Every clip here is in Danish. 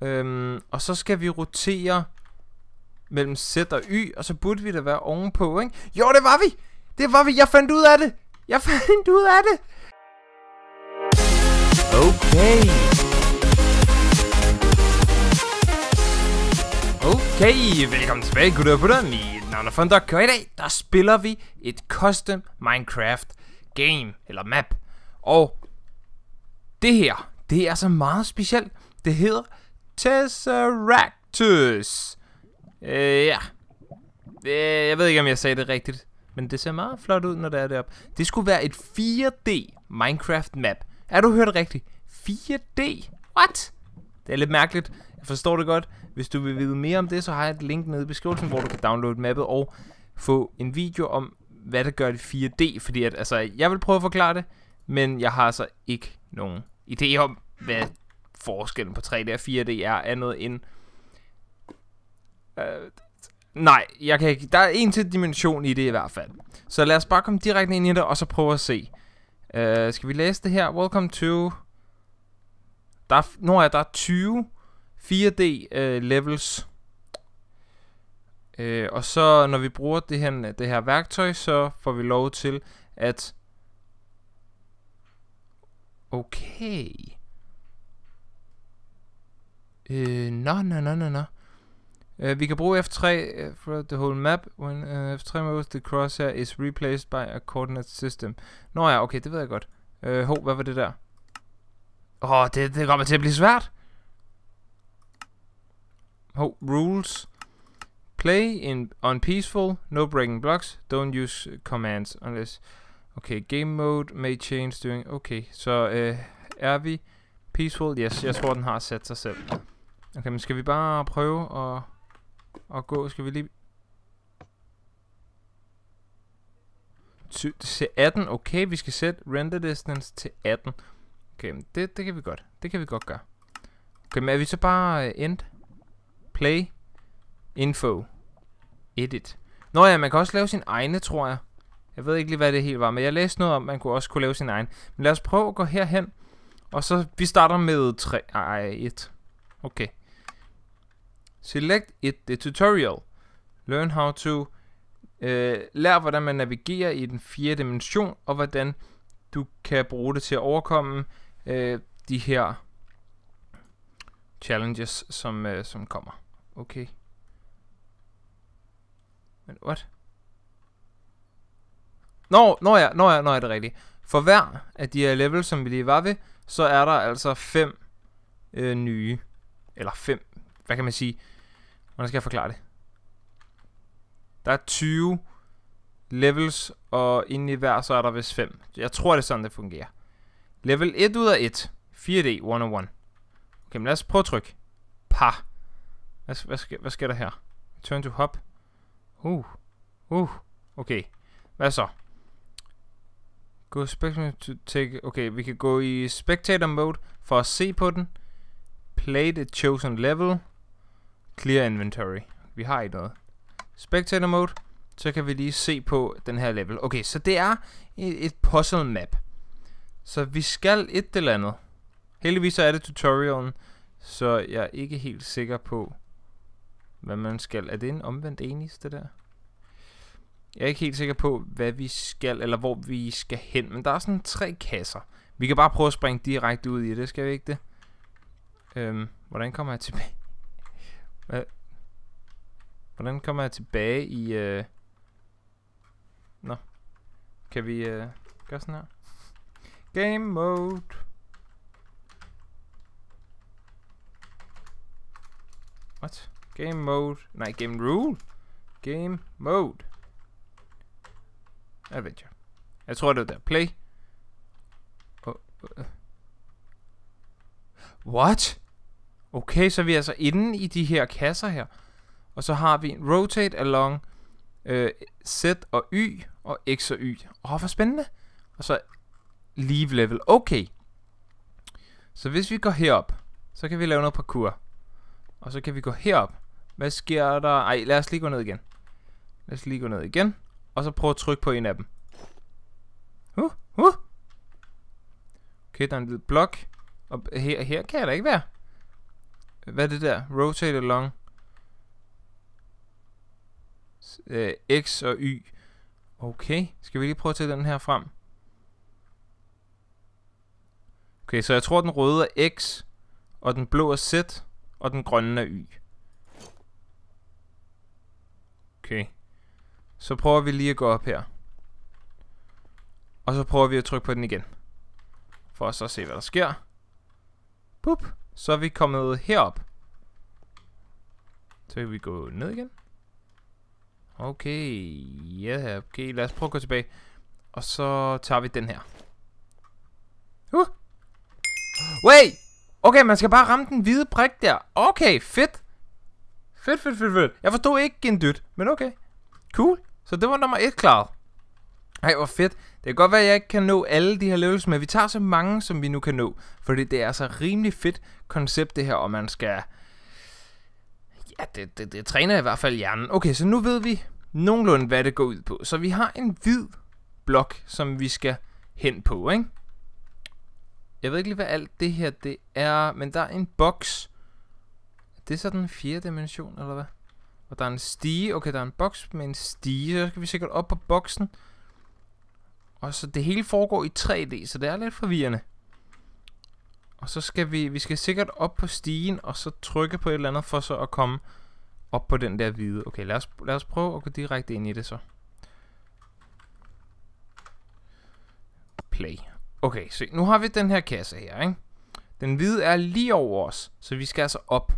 Øhm, og så skal vi rotere mellem Z og Y, og så burde vi da være ovenpå, ikke? Jo, det var vi! Det var vi! Jeg fandt ud af det! Jeg fandt ud af det! Okay. Okay, velkommen tilbage, gutter og putter. Mit navn er Fondok, og i dag, der spiller vi et custom Minecraft game, eller map. Og det her, det er så altså meget specielt. Det hedder Tesseractus. Øh, ja. Øh, jeg ved ikke, om jeg sagde det rigtigt. Men det ser meget flot ud, når det er deroppe. Det skulle være et 4D Minecraft-map. Er du hørt rigtigt? 4D? What? Det er lidt mærkeligt. Jeg forstår det godt. Hvis du vil vide mere om det, så har jeg et link nede i beskrivelsen, hvor du kan downloade mappet og få en video om, hvad det gør i 4D. Fordi at, altså, jeg vil prøve at forklare det, men jeg har altså ikke nogen idé om, hvad forskellen på 3D og 4D er andet end... Uh, nej, jeg kan ikke. Der er en til dimension i det i hvert fald. Så lad os bare komme direkte ind i det, og så prøve at se. Uh, skal vi læse det her? Welcome to... Der er, når er der 20 4D uh, levels. Uh, og så når vi bruger det her, det her værktøj, så får vi lov til at... Okay. Øh, nå, nå, nå, nå, nå. Øh, vi kan bruge F3 uh, øh, for the whole map. When uh, øh, F3 moves, the crosshair is replaced by a coordinate system. Nå ja, okay, det ved jeg godt. Uh, ho, hvad var det der? Åh, oh, det, det kommer til at blive svært. Ho, rules. Play in on peaceful, no breaking blocks, don't use commands unless... Okay, game mode may change during... Okay, så uh, er vi peaceful? Yes, jeg tror den har sat sig selv. Okay, men skal vi bare prøve at, at gå? Skal vi lige... til 18. Okay, vi skal sætte render distance til 18. Okay, men det, det kan vi godt. Det kan vi godt gøre. Okay, men er vi så bare øh, end? Play? Info? Edit? Nå ja, man kan også lave sin egne, tror jeg. Jeg ved ikke lige, hvad det helt var, men jeg læste noget om, man kunne også kunne lave sin egen. Men lad os prøve at gå herhen. Og så, vi starter med 3... Ej, 1. Okay. Select et the tutorial. Learn how to. Øh, lær hvordan man navigerer i den fjerde dimension, og hvordan du kan bruge det til at overkomme øh, de her challenges, som, øh, som kommer. Okay. Men what? Nå, nå ja, nå ja, nå er det rigtigt. For hver af de her levels, som vi lige var ved, så er der altså fem øh, nye, eller fem hvad kan man sige? Hvordan skal jeg forklare det? Der er 20 levels, og inde i hver, så er der vist 5. Jeg tror, det er sådan, det fungerer. Level 1 ud af 1. 4D 101. Okay, men lad os prøve at trykke. Pa. Hvad, hvad, sker, hvad sker der her? Turn to hop. Uh. Uh. Okay. Hvad så? Go spectator to take... Okay, vi kan gå i spectator mode for at se på den. Play the chosen level. Clear Inventory. Vi har ikke noget. Spectator Mode. Så kan vi lige se på den her level. Okay, så det er et, puzzle map. Så vi skal et eller andet. Heldigvis så er det tutorialen, så jeg er ikke helt sikker på, hvad man skal. Er det en omvendt eneste det der? Jeg er ikke helt sikker på, hvad vi skal, eller hvor vi skal hen. Men der er sådan tre kasser. Vi kan bare prøve at springe direkte ud i det, skal vi ikke det? Øhm, hvordan kommer jeg tilbage? Hvad? Hvordan kommer jeg tilbage i... Øh... Nå. Kan vi øh... gøre sådan her? Game mode. What? Game mode. Nej, game rule. Game mode. Adventure. Jeg tror, det var der. Play. Oh, uh. What? Okay, så er vi altså inde i de her kasser her. Og så har vi rotate along øh, Z og Y og X og Y. Åh, oh, hvor spændende. Og så leave level. Okay. Så hvis vi går herop, så kan vi lave noget parkour. Og så kan vi gå herop. Hvad sker der? Ej, lad os lige gå ned igen. Lad os lige gå ned igen. Og så prøve at trykke på en af dem. Uh, uh. Okay, der er en lille blok. Og her, her kan jeg da ikke være. Hvad er det der? Rotate along. Øh, X og Y. Okay, skal vi lige prøve at tage den her frem? Okay, så jeg tror den røde er X, og den blå er Z, og den grønne er Y. Okay. Så prøver vi lige at gå op her. Og så prøver vi at trykke på den igen. For at så se, hvad der sker. Pup. Så er vi kommet herop. Så kan vi gå ned igen. Okay, ja, yeah, okay, lad os prøve at gå tilbage. Og så tager vi den her. Uh! Wait! Okay, man skal bare ramme den hvide prik der. Okay, fedt. Fedt, fedt, fedt, fedt. Jeg forstod ikke en dyt, men okay. Cool. Så det var nummer et klaret. Ej, hvor fedt kan godt være, at jeg ikke kan nå alle de her levels, men vi tager så mange, som vi nu kan nå. Fordi det er altså rimelig fedt koncept det her, og man skal... Ja, det, det, det træner i hvert fald hjernen. Okay, så nu ved vi nogenlunde, hvad det går ud på. Så vi har en hvid blok, som vi skal hen på, ikke? Jeg ved ikke lige, hvad alt det her det er, men der er en boks. Det er så den fjerde dimension, eller hvad? Og der er en stige. Okay, der er en boks med en stige, så skal vi sikkert op på boksen. Og så det hele foregår i 3D, så det er lidt forvirrende. Og så skal vi, vi skal sikkert op på stigen, og så trykke på et eller andet for så at komme op på den der hvide. Okay, lad os, lad os prøve at gå direkte ind i det så. Play. Okay, se, nu har vi den her kasse her, ikke? Den hvide er lige over os, så vi skal altså op.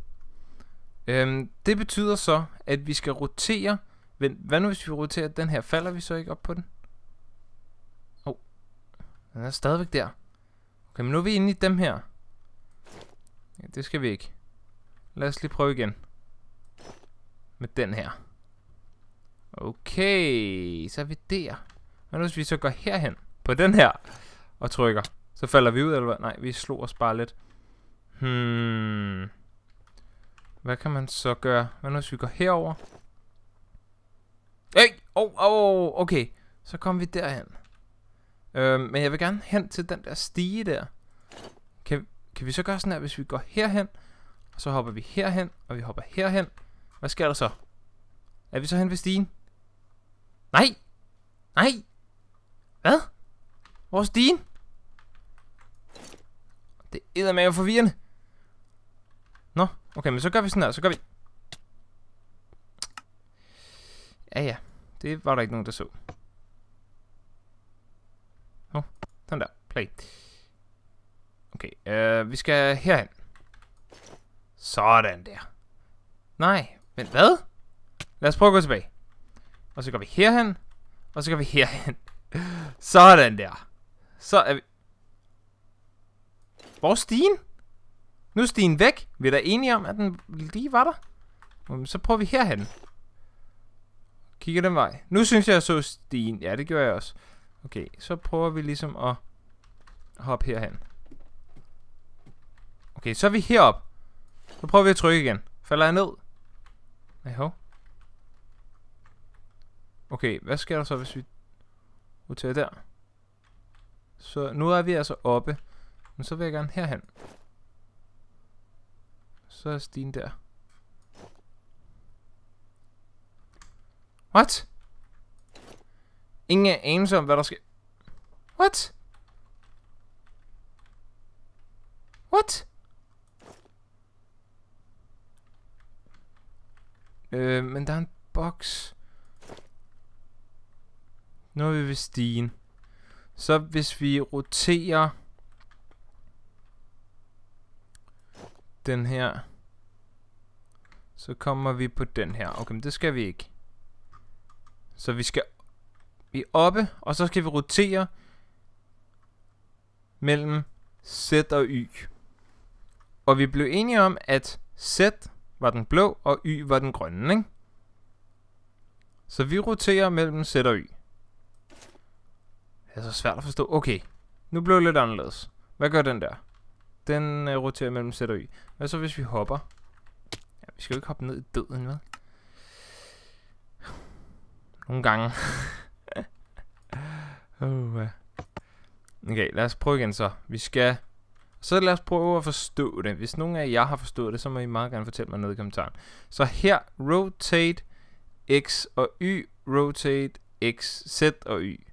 Øhm, det betyder så, at vi skal rotere. Hvad nu hvis vi roterer den her? Falder vi så ikke op på den? Den er stadigvæk der. Okay, men nu er vi inde i dem her. Ja, det skal vi ikke. Lad os lige prøve igen. Med den her. Okay, så er vi der. Men hvis vi så går herhen på den her og trykker, så falder vi ud, eller hvad? Nej, vi slår os bare lidt. Hmm. Hvad kan man så gøre? Hvad nu hvis vi går herover? Hey! Åh, oh, oh, okay. Så kommer vi derhen. Øh, men jeg vil gerne hen til den der stige der. Kan, kan vi så gøre sådan her, hvis vi går herhen, og så hopper vi herhen, og vi hopper herhen. Hvad sker der så? Er vi så hen ved stigen? Nej! Nej! Hvad? Hvor er stigen? Det er med forvirrende. Nå, okay, men så gør vi sådan her, så gør vi... Ja ja, det var der ikke nogen, der så. Sådan der. Play. Okay, øh, vi skal herhen. Sådan der. Nej, men hvad? Lad os prøve at gå tilbage. Og så går vi herhen. Og så går vi herhen. Sådan der. Så er vi... Hvor er stigen? Nu er stigen væk. Vi er da enige om, at den lige var der. Så prøver vi herhen. Kigger den vej. Nu synes jeg, jeg så Stine. Ja, det gjorde jeg også. Okay, så prøver vi ligesom at hoppe herhen. Okay, så er vi herop. Så prøver vi at trykke igen. Falder jeg ned? Nej, hov. Okay, hvad sker der så, hvis vi roterer der? Så nu er vi altså oppe. Men så vil jeg gerne herhen. Så er Stine der. What? Ingen anelse om, hvad der sker. What? What? Øh, men der er en boks. Nu er vi ved stigen. Så hvis vi roterer den her, så kommer vi på den her. Okay, men det skal vi ikke. Så vi skal vi er oppe, og så skal vi rotere mellem Z og Y. Og vi blev enige om, at Z var den blå, og Y var den grønne, ikke? Så vi roterer mellem Z og Y. Det er så svært at forstå. Okay, nu blev det lidt anderledes. Hvad gør den der? Den øh, roterer mellem Z og Y. Hvad så hvis vi hopper? Ja, vi skal jo ikke hoppe ned i døden, hvad? Nogle gange. Oh, uh. Okay, lad os prøve igen så. Vi skal... Så lad os prøve at forstå det. Hvis nogen af jer har forstået det, så må I meget gerne fortælle mig noget i kommentaren. Så her, rotate x og y, rotate x, z og y.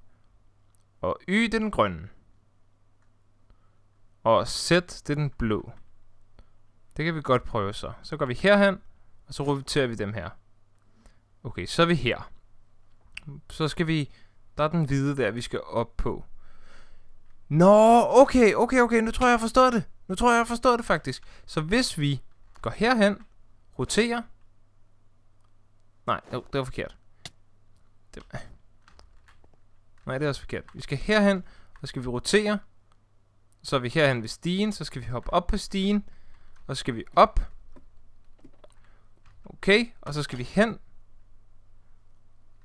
Og y, det er den grønne. Og z, det er den blå. Det kan vi godt prøve så. Så går vi herhen, og så roterer vi dem her. Okay, så er vi her. Så skal vi der er den hvide der, vi skal op på. Nå, okay, okay, okay, nu tror jeg, jeg forstår det. Nu tror jeg, jeg forstår det faktisk. Så hvis vi går herhen, roterer... Nej, jo, det var forkert. Det var... Nej, det er også forkert. Vi skal herhen, så skal vi rotere. Så er vi herhen ved stigen, så skal vi hoppe op på stigen. Og så skal vi op. Okay, og så skal vi hen,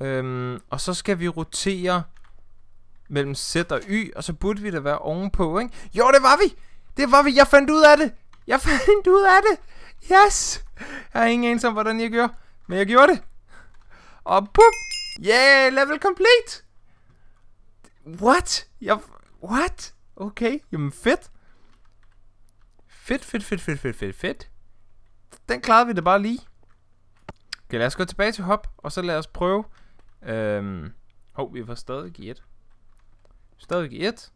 Øhm, og så skal vi rotere mellem Z og Y, og så burde vi da være ovenpå, ikke? Jo, det var vi! Det var vi! Jeg fandt ud af det! Jeg fandt ud af det! Yes! Jeg har ingen anelse om, hvordan jeg gjorde, men jeg gjorde det! Og pup! Yeah, level complete! What? Jeg... What? Okay, jamen fedt. Fedt, fedt, fedt, fedt, fedt, fedt, fedt. Den klarede vi da bare lige. Okay, lad os gå tilbage til hop, og så lad os prøve Øhm, og oh, vi var stadig i et. Stadig i et.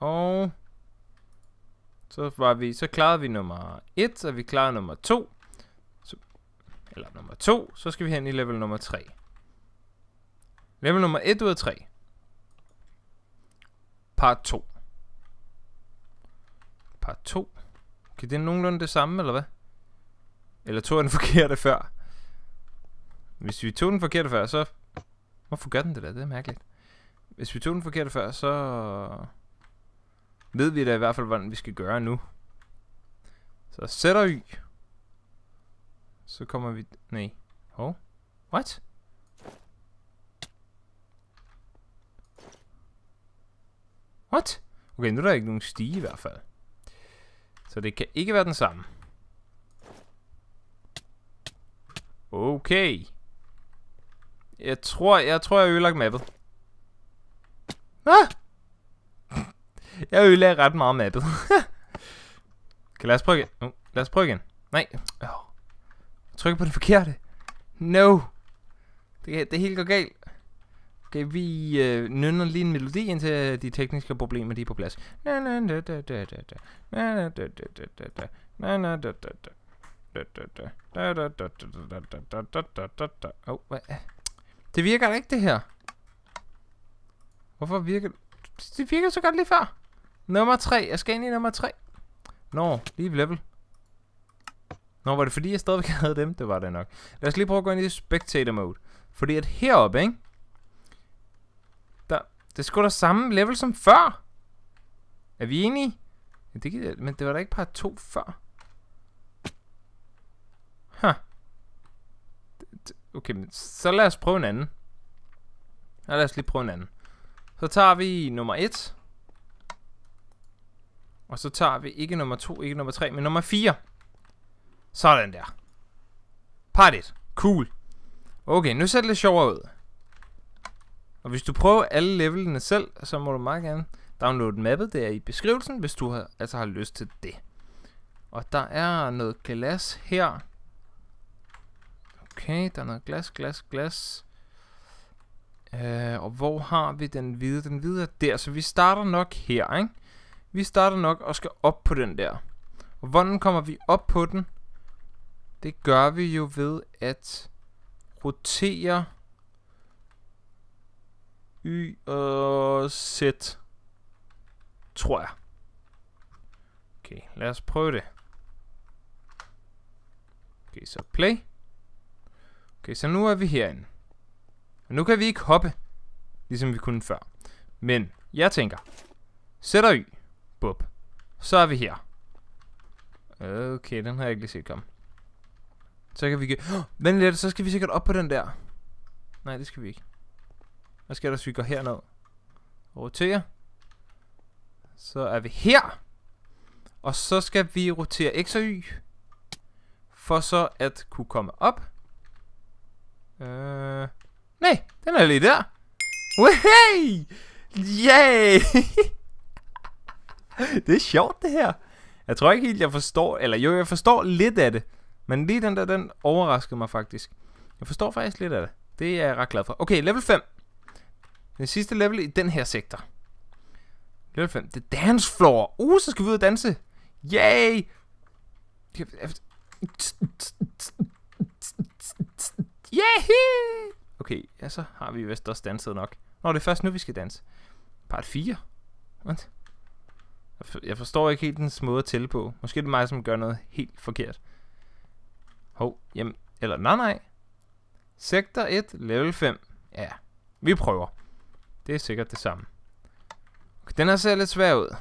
Og så var vi, så klarede vi nummer 1, og vi klarede nummer 2. Så, eller nummer 2, så skal vi hen i level nummer 3. Level nummer 1 ud af 3. Part 2. Part 2. Kan det nogenlunde det samme, eller hvad? Eller tog jeg den forkerte før? Hvis vi tog den forkerte før, så Hvorfor gør den det der? Det er mærkeligt. Hvis vi tog den forkerte før, så ved vi da i hvert fald, hvordan vi skal gøre nu. Så sætter vi. Så kommer vi... Nej. Hov. Oh. What? What? Okay, nu er der ikke nogen stige i hvert fald. Så det kan ikke være den samme. Okay. Jeg tror, jeg tror, jeg ødelagt mappet. Ah! Jeg ødelagde ret meget mappet. kan lad os prøve igen. Uh, lad os prøve igen. Nej. Oh. Tryk på den forkerte. No. Det, det hele går galt. Okay, vi øh, nynner lige en melodi, indtil de tekniske problemer de er på plads. Oh, hvad? Det virker da ikke, det her. Hvorfor virker det? Det virker så godt lige før. Nummer 3. Jeg skal ind i nummer 3. Nå, lige level. Nå, var det fordi, jeg stadigvæk havde dem? Det var det nok. Lad os lige prøve at gå ind i spectator mode. Fordi at heroppe, ikke? Der, det er sgu da samme level som før. Er vi enige? Ja, det gider, men det var da ikke par 2 før. Huh. Okay, men så lad os prøve en anden. Ja, lad os lige prøve en anden. Så tager vi nummer 1. Og så tager vi ikke nummer 2, ikke nummer 3, men nummer 4. Sådan der. 1. Cool. Okay, nu ser det lidt sjovere ud. Og hvis du prøver alle levelene selv, så må du meget gerne downloade mappet der i beskrivelsen, hvis du har, altså har lyst til det. Og der er noget glas her. Okay, der er noget glas, glas, glas. Øh, og hvor har vi den hvide? Den hvide er der, så vi starter nok her, ikke? Vi starter nok og skal op på den der. Og hvordan kommer vi op på den? Det gør vi jo ved at rotere Y og Z, tror jeg. Okay, lad os prøve det. Okay, så play. Okay, så nu er vi herinde. Og nu kan vi ikke hoppe, ligesom vi kunne før. Men jeg tænker, sætter y, bub, så er vi her. Okay, den har jeg ikke lige set komme. Så kan vi... Oh, vent lidt, så skal vi sikkert op på den der. Nej, det skal vi ikke. Hvad skal der, så vi går herned? Rotere. Så er vi her. Og så skal vi rotere x og y. For så at kunne komme op. Øh... Nej, den er lige der. Hey! Yay! det er sjovt, det her. Jeg tror ikke helt, jeg forstår... Eller jo, jeg forstår lidt af det. Men lige den der, den overraskede mig faktisk. Jeg forstår faktisk lidt af det. Det er jeg ret glad for. Okay, level 5. Den sidste level i den her sektor. Level 5. The dance floor. Uh, så skal vi ud og danse. Yay! Yeah! Okay, ja, så har vi vist også danset nok. Nå, det er først nu, vi skal danse. Part 4? What? Jeg forstår ikke helt den måde at tælle på. Måske er det mig, som gør noget helt forkert. Hov, jamen, eller nej nej. Sektor 1, level 5. Ja, vi prøver. Det er sikkert det samme. Okay, den her ser lidt svær ud.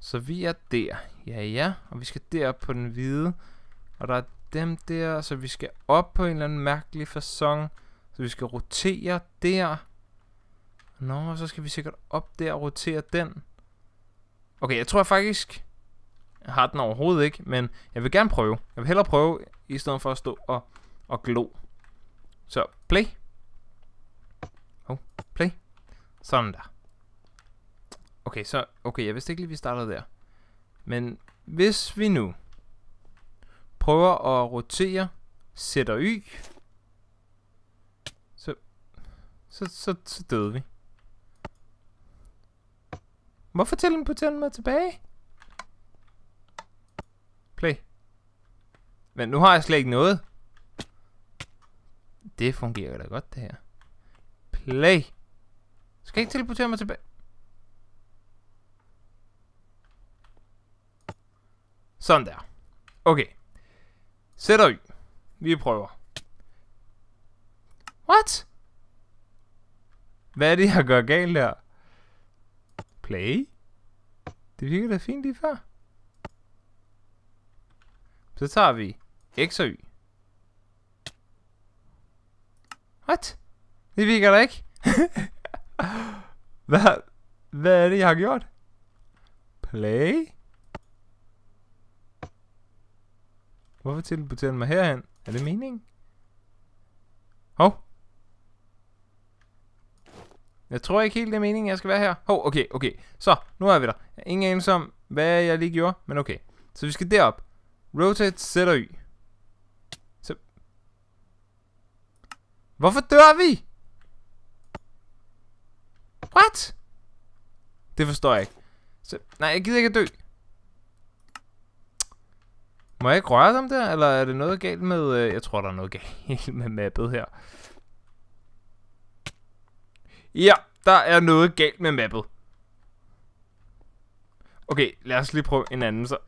Så vi er der. Ja, ja. Og vi skal derop på den hvide. Og der er dem der, så vi skal op på en eller anden mærkelig fasong. Så vi skal rotere der. Nå, så skal vi sikkert op der og rotere den. Okay, jeg tror jeg faktisk... Jeg har den overhovedet ikke, men jeg vil gerne prøve. Jeg vil hellere prøve, i stedet for at stå og, og glo. Så, play. Oh, play. Sådan der. Okay, så... Okay, jeg vidste ikke lige, vi startede der. Men hvis vi nu prøver at rotere, sætter Y, så, så, så, så døde vi. Hvorfor tænden mig tilbage? Play. Men nu har jeg slet ikke noget. Det fungerer da godt, det her. Play. Skal jeg ikke teleportere mig tilbage? Sådan der. Okay. Sætter I. Vi prøver. What? Hvad er det, jeg gør galt der? Play? Det virker da fint lige før. Så tager vi X og Y. What? Det virker da ikke. hvad, hvad er det, jeg har gjort? Play? Hvorfor teleporterer den mig herhen? Er det meningen? Hov. Jeg tror ikke helt, det er meningen, jeg skal være her. Hov, okay, okay. Så, nu er vi der. Jeg er ingen anelse om, hvad jeg lige gjorde, men okay. Så vi skal derop. Rotate sætter Y. Så. Hvorfor dør vi? What? Det forstår jeg ikke. Så, nej, jeg gider ikke at dø. Må jeg ikke røre dem der, eller er det noget galt med... Øh, jeg tror, der er noget galt med mappet her. Ja, der er noget galt med mappet. Okay, lad os lige prøve en anden så.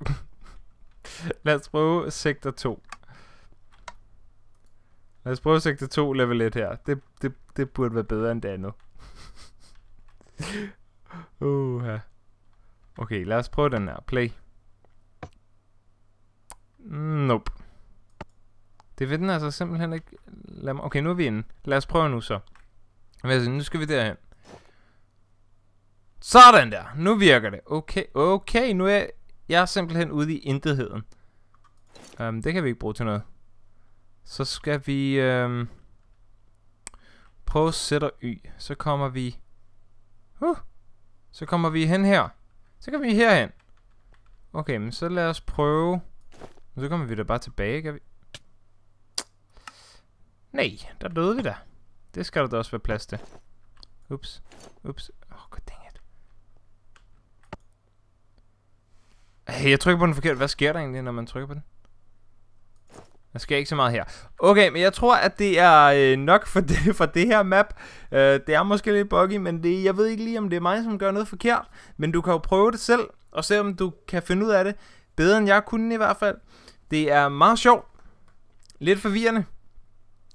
lad os prøve sektor 2. Lad os prøve sektor 2 level 1 her. Det, det, det burde være bedre end det andet. uh -huh. Okay, lad os prøve den her. Play. Nope. Det vil den altså simpelthen ikke Lad mig... Okay, nu er vi inde. Lad os prøve nu så. Altså, nu skal vi derhen. Sådan der. Nu virker det. Okay, okay. Nu er jeg, jeg er simpelthen ude i intetheden. Um, det kan vi ikke bruge til noget. Så skal vi... Um, prøve sætter y. Så kommer vi... Uh, så kommer vi hen her. Så kan vi herhen. Okay, men så lad os prøve... Men så kommer vi da bare tilbage, kan vi? Nej, der døde vi da. Det skal der da også være plads til. Ups. Ups. Åh, oh, god dang it. Hey, jeg trykker på den forkert. Hvad sker der egentlig, når man trykker på den? Der sker ikke så meget her. Okay, men jeg tror, at det er øh, nok for det, for det her map. Øh, det er måske lidt buggy, men det, jeg ved ikke lige, om det er mig, som gør noget forkert. Men du kan jo prøve det selv, og se om du kan finde ud af det. Bedre end jeg kunne i hvert fald. Det er meget sjovt. Lidt forvirrende.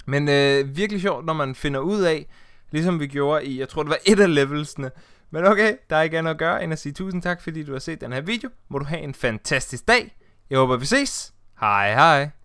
Men øh, virkelig sjovt, når man finder ud af, ligesom vi gjorde i, jeg tror det var et af levelsene. Men okay, der er ikke andet at gøre end at sige tusind tak, fordi du har set den her video. Må du have en fantastisk dag. Jeg håber, vi ses. Hej hej.